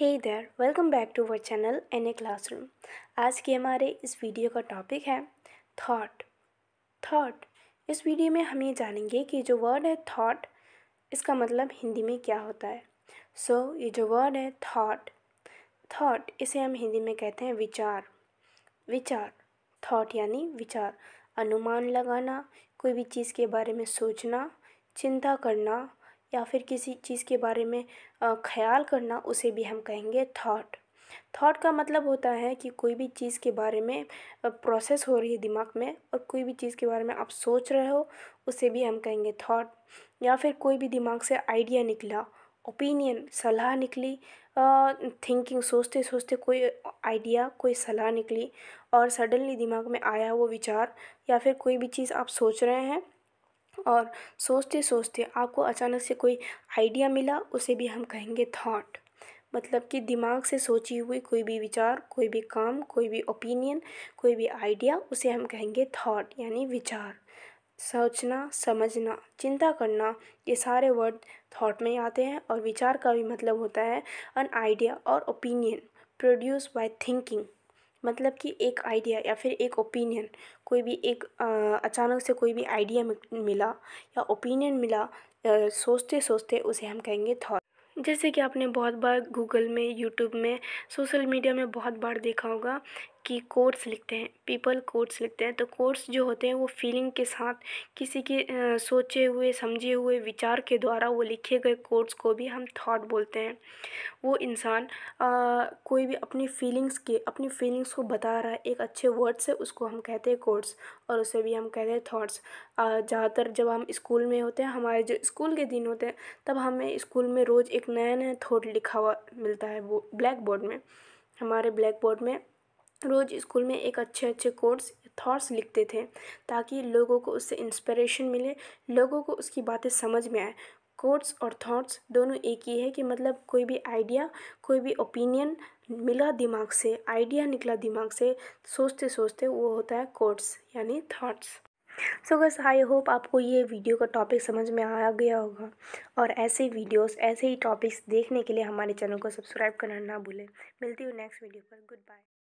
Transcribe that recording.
हे इधर welcome back to our channel N A classroom आज के हमारे इस वीडियो का टॉपिक है थॉट थॉट इस वीडियो में हम ये जानेंगे कि जो वर्ड है थॉट इसका मतलब हिंदी में क्या होता है सो so, ये जो वर्ड है थॉट थॉट इसे हम हिंदी में कहते हैं विचार विचार थॉट यानी विचार अनुमान लगाना कोई भी चीज़ के बारे में सोचना चिंता करना या फिर किसी चीज़ के बारे में ख़याल करना उसे भी हम कहेंगे थाट थाट का मतलब होता है कि कोई भी चीज़ के बारे में प्रोसेस हो रही है दिमाग में और कोई भी चीज़ के बारे में आप सोच रहे हो उसे भी हम कहेंगे थाट या फिर कोई भी दिमाग से आइडिया निकला ओपिनियन सलाह निकली थिंकिंग सोचते सोचते कोई आइडिया कोई सलाह निकली और सडनली दिमाग में आया वो विचार या फिर कोई भी चीज़ आप सोच रहे हैं और सोचते सोचते आपको अचानक से कोई आइडिया मिला उसे भी हम कहेंगे थाट मतलब कि दिमाग से सोची हुई कोई भी विचार कोई भी काम कोई भी ओपिनियन कोई भी आइडिया उसे हम कहेंगे थाट यानी विचार सोचना समझना चिंता करना ये सारे वर्ड थाट में आते हैं और विचार का भी मतलब होता है अन आइडिया और ओपिनियन प्रोड्यूस बाय थिंकिंग मतलब कि एक आइडिया या फिर एक ओपिनियन कोई भी एक अचानक से कोई भी आइडिया मिला या ओपिनियन मिला सोचते सोचते उसे हम कहेंगे थॉट जैसे कि आपने बहुत बार गूगल में यूट्यूब में सोशल मीडिया में बहुत बार देखा होगा कि कोट्स लिखते हैं पीपल कोट्स लिखते हैं तो कोट्स जो होते हैं वो फीलिंग के साथ किसी के सोचे हुए समझे हुए विचार के द्वारा वो लिखे गए कोर्ट्स को भी हम थॉट बोलते हैं वो इंसान कोई भी अपनी फीलिंग्स के अपनी फीलिंग्स को बता रहा है एक अच्छे वर्ड से उसको हम कहते हैं कोट्स और उसे भी हम कहते हैं थाट्स ज़्यादातर जब हम स्कूल में होते हैं हमारे जो स्कूल के दिन होते हैं तब हमें स्कूल में रोज़ एक नया नया थाट लिखा हुआ मिलता है वो ब्लैक बोर्ड में हमारे ब्लैक बोर्ड में रोज़ स्कूल में एक अच्छे अच्छे कोर्स थॉट्स लिखते थे ताकि लोगों को उससे इंस्पिरेशन मिले लोगों को उसकी बातें समझ में आए कोर्ट्स और थॉट्स दोनों एक ही है कि मतलब कोई भी आइडिया कोई भी ओपिनियन मिला दिमाग से आइडिया निकला दिमाग से सोचते सोचते वो होता है कोर्ट्स यानी थॉट्स सो बस आई होप आपको ये वीडियो का टॉपिक समझ में आ गया होगा और ऐसे वीडियोस ऐसे ही टॉपिक्स देखने के लिए हमारे चैनल को सब्सक्राइब करना ना भूलें मिलती हूँ नेक्स्ट वीडियो पर गुड बाय